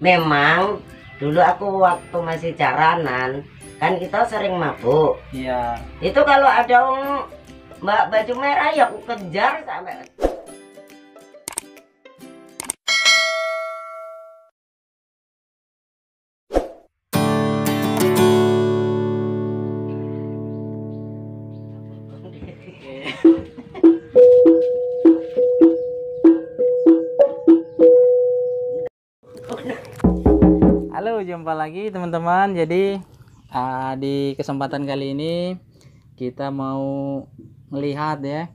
memang dulu aku waktu masih jaranan kan kita sering mabuk iya itu kalau ada mbak baju merah ya aku kejar sampai jumpa lagi teman-teman. Jadi uh, di kesempatan kali ini kita mau melihat ya,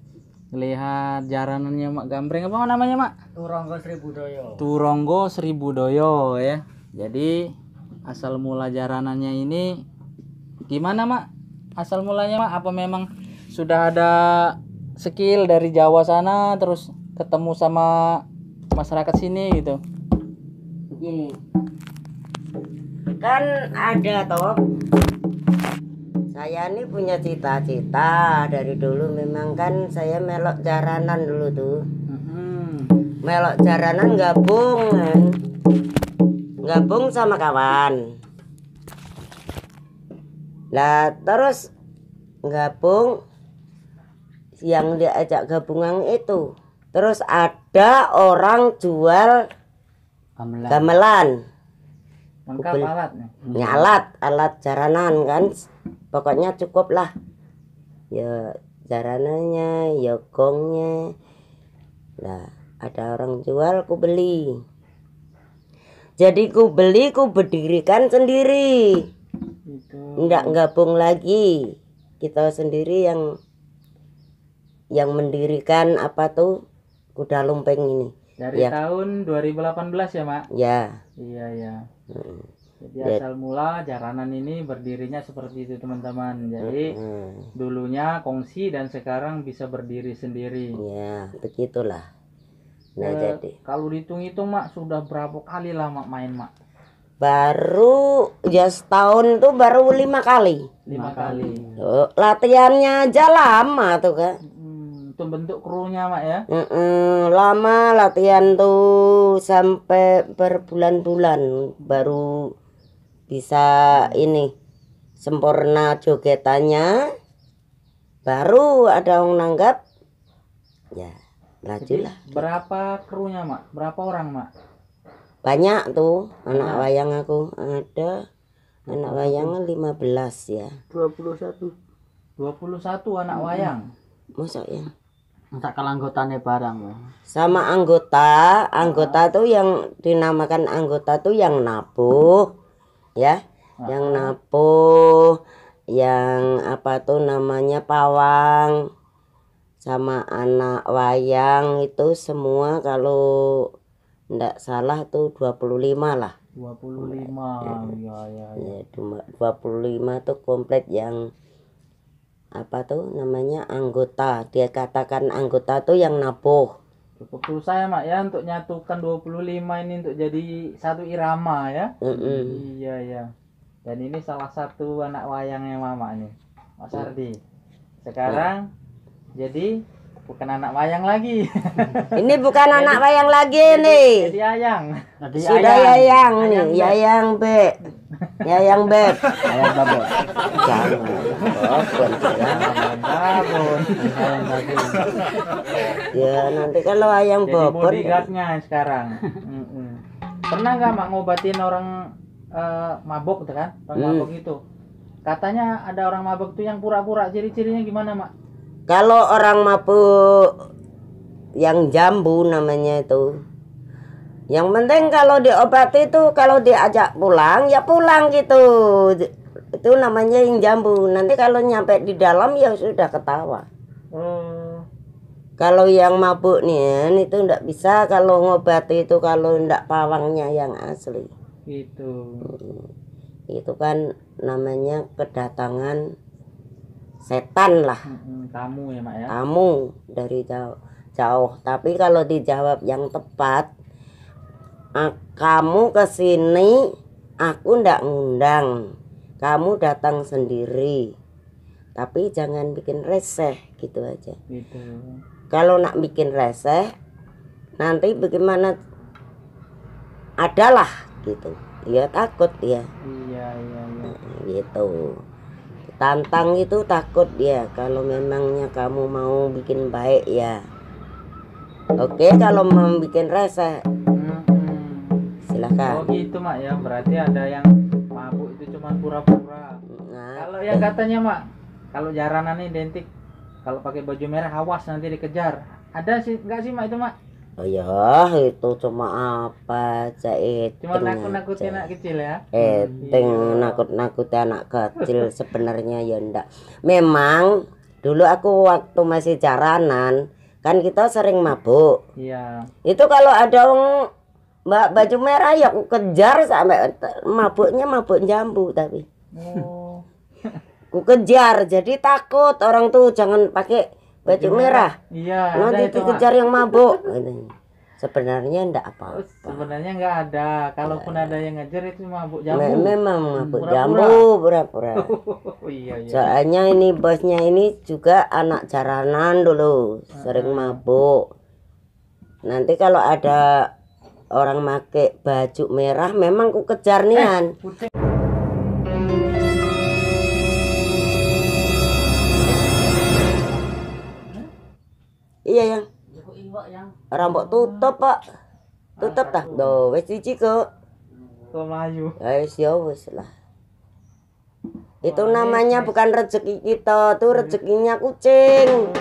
melihat jaranannya Mak Gambreng apa namanya Mak? Turonggo seribu doyo Turonggo seribu doyo ya. Jadi asal mula jaranannya ini gimana Mak? Asal mulanya Mak apa memang sudah ada skill dari Jawa sana terus ketemu sama masyarakat sini gitu? Gini, kan ada toh saya ini punya cita-cita dari dulu memang kan saya melok jaranan dulu tuh mm-hmm. melok jaranan gabung kan. gabung sama kawan lah terus gabung yang diajak gabungan itu terus ada orang jual gamelan, gamelan lengkap alat ya, alat alat jaranan kan pokoknya cukup lah ya jaranannya ya gongnya nah ada orang jual ku beli jadi ku beli ku berdirikan sendiri enggak gitu. gabung lagi kita sendiri yang yang mendirikan apa tuh kuda lumpeng ini dari ya. tahun 2018 ya, Mak? Ya. Iya. Iya, ya. Jadi ya. asal mula jaranan ini berdirinya seperti itu, teman-teman. Jadi hmm. dulunya kongsi dan sekarang bisa berdiri sendiri. Iya, begitulah. Nah, e, jadi kalau dihitung-hitung, Mak, sudah berapa kali lah Mak main, Mak? baru ya setahun itu baru lima kali lima kali latihannya aja lama tuh kak untuk bentuk krunya mak ya mm lama latihan tuh sampai berbulan-bulan baru bisa ini sempurna jogetannya baru ada orang nanggap ya lajulah berapa krunya mak berapa orang mak banyak tuh anak wayang aku ada anak wayang 15 ya 21 21 anak hmm. wayang masa ya kalau anggotanya barang ya. Sama anggota, anggota tuh yang dinamakan anggota tuh yang napu ya, nah. yang napu yang apa tuh namanya pawang sama anak wayang itu semua kalau ndak salah tuh 25 lah. 25 ya ya dua puluh lima tuh komplit yang apa tuh namanya anggota dia katakan anggota tuh yang nabuh cukup susah ya mak ya untuk nyatukan 25 ini untuk jadi satu irama ya mm -mm. iya ya dan ini salah satu anak wayangnya mama nih Mas mm. Ardi sekarang mm. jadi bukan anak wayang lagi. ini bukan jadi, anak wayang lagi jadi, nih. Jadi ayang. Jadi Sudah ayang, yayang ayang nih, yayang be. Yayang be. Ayang babo. Jangan. Ya nanti kalau ayang bobon. Jadi bodyguardnya sekarang. Pernah nggak mak ngobatin orang uh, eh, mabok, kan? Orang hmm. mabok itu. Katanya ada orang mabok tuh yang pura-pura ciri-cirinya gimana mak? kalau orang mabuk yang jambu namanya itu yang penting kalau diobati itu kalau diajak pulang ya pulang gitu itu namanya yang jambu nanti kalau nyampe di dalam ya sudah ketawa hmm. kalau yang mabuk nih itu ndak bisa kalau ngobati itu kalau ndak pawangnya yang asli itu hmm. itu kan namanya kedatangan setan lah tamu ya mak ya tamu dari jauh jauh tapi kalau dijawab yang tepat kamu kesini aku ndak ngundang kamu datang sendiri tapi jangan bikin reseh gitu aja gitu. kalau nak bikin reseh nanti bagaimana adalah gitu dia takut dia iya iya, iya. Nah, gitu tantang itu takut ya kalau memangnya kamu mau bikin baik ya oke okay, kalau mau bikin rasa mm-hmm. silahkan oh gitu mak ya berarti ada yang mabuk itu cuma pura-pura nah, kalau yang eh. katanya mak kalau jaranan identik kalau pakai baju merah awas nanti dikejar ada sih nggak sih mak itu mak Oh ya itu cuma apa aja itu cuma nakut nakuti anak kecil ya eh hmm, iya. nakut nakuti anak kecil sebenarnya ya ndak memang dulu aku waktu masih jaranan kan kita sering mabuk iya itu kalau ada mbak baju merah ya aku kejar sampai mabuknya mabuk jambu tapi oh. aku kejar jadi takut orang tuh jangan pakai baju merah iya nanti dikejar yang mabuk sebenarnya enggak apa, oh, sebenarnya enggak ada kalaupun ada yang ngejar itu mabuk jamu memang mabuk pura -pura. jamu pura-pura oh, iya, iya. soalnya ini bosnya ini juga anak jaranan dulu sering ah. mabuk nanti kalau ada orang make baju merah memang ku kejar eh, nian iya yang rambut tutup pak tutup tah do wes cuci kok Melayu. Wes ya wes ya, lah. Itu namanya bukan rezeki kita, tuh rezekinya kucing.